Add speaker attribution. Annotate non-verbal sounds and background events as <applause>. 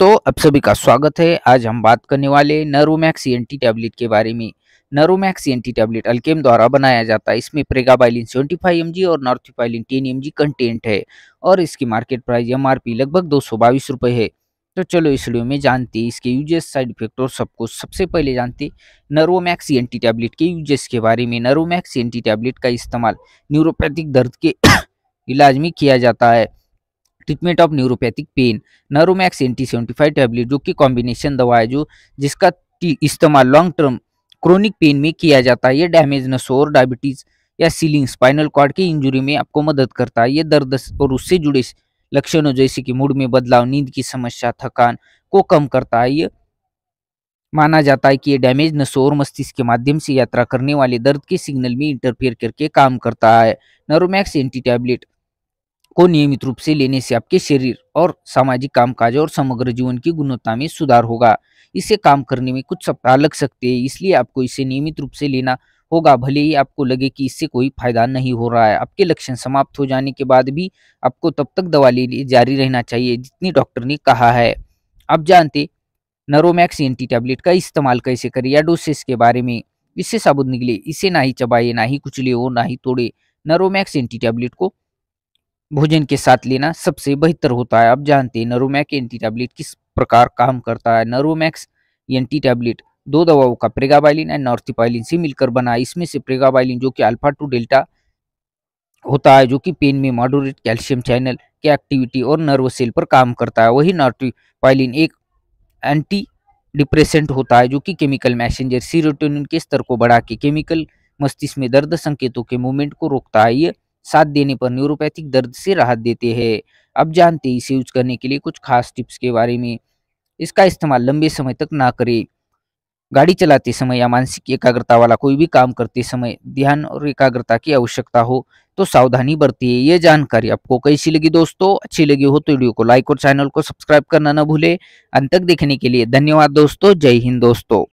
Speaker 1: दोस्तों आप सभी का स्वागत है आज हम बात करने वाले नरोमैक्स एंटी टैबलेट के बारे में नरोमैक्स एंटी टैबलेट अल्केम द्वारा बनाया जाता है इसमें प्रेगाबाइलिन एम जी और टेन एम जी कंटेंट है और इसकी मार्केट प्राइस पी लगभग दो सौ है तो चलो इस वीडियो में जानते हैं इसके यूजेस साइड इफेक्ट और सबको सबसे पहले जानते नरोमैक्स एंटी टैबलेट के यूजेस के बारे में नरोमैक्स एंटी टैबलेट का इस्तेमाल न्यूरोपैथिक दर्द के <coughs> इलाज में किया जाता है treatment of neuropathic pain Nuromax anti seventy five tablet जो कि कॉम्बिनेशन दवा है जो जिसका इस्तेमाल लॉन्ग टर्म क्रोनिक पेन में किया जाता है ये डैमेज नसोर डायबिटीज़ या सीलिंग स्पाइनल कॉर्ड की इंजुरी में आपको मदद करता है ये दर्द और उससे जुड़े लक्षणों जैसे कि मूड में बदलाव नींद की समस्या थकान को कम करता है ये माना जाता है कि ये डैमेज नसों और मस्तिष्क के माध्यम से यात्रा करने वाले दर्द के सिग्नल में इंटरफेयर करके काम करता है नरोमैक्स एंटी टैबलेट को नियमित रूप से लेने से आपके शरीर और सामाजिक कामकाज और समग्र जीवन की गुणवत्ता में सुधार होगा इसे काम करने में कुछ सप्ताह लग सकते हैं इसलिए आपको इसे नियमित रूप से लेना होगा भले ही आपको लगे कि इससे कोई फायदा नहीं हो रहा है आपके लक्षण समाप्त हो जाने के बाद भी आपको तब तक दवा लेने जारी रहना चाहिए जितनी डॉक्टर ने कहा है आप जानते नरोमैक्स एंटी टैबलेट का इस्तेमाल कैसे करें या डोसेस के बारे में इससे साबुत निकले इसे ना ही चबाए ना ही कुचले और ना ही तोड़े नरोमैक्स एंटी टैबलेट को भोजन के साथ लेना सबसे बेहतर होता है आप जानते हैं नरोमैक एंटी टैबलेट किस प्रकार काम करता है नरोमैक्स एंटी टैबलेट दो दवाओं का प्रेगाबाइलिन एंड नॉर्थिपाइलिन से मिलकर बना है इसमें से प्रेगाबाइलिन जो कि अल्फा टू डेल्टा होता है जो कि पेन में मॉडोरेट कैल्शियम चैनल के एक्टिविटी और नर्व सेल पर काम करता है वही नॉर्थिपाइलिन एक एंटी डिप्रेसेंट होता है जो कि केमिकल मैसेंजर सीरोटोनिन के स्तर को बढ़ा के केमिकल मस्तिष्क में दर्द संकेतों के मूवमेंट को रोकता है यह साथ देने पर न्यूरोपैथिक दर्द से राहत देते हैं अब जानते हैं इसे यूज करने के लिए कुछ खास टिप्स के बारे में इसका इस्तेमाल लंबे समय तक ना करें गाड़ी चलाते समय या मानसिक एकाग्रता वाला कोई भी काम करते समय ध्यान और एकाग्रता की आवश्यकता हो तो सावधानी बरती है ये जानकारी आपको कैसी लगी दोस्तों अच्छी लगी हो तो वीडियो को लाइक और चैनल को सब्सक्राइब करना न भूले अंत तक देखने के लिए धन्यवाद दोस्तों जय हिंद दोस्तों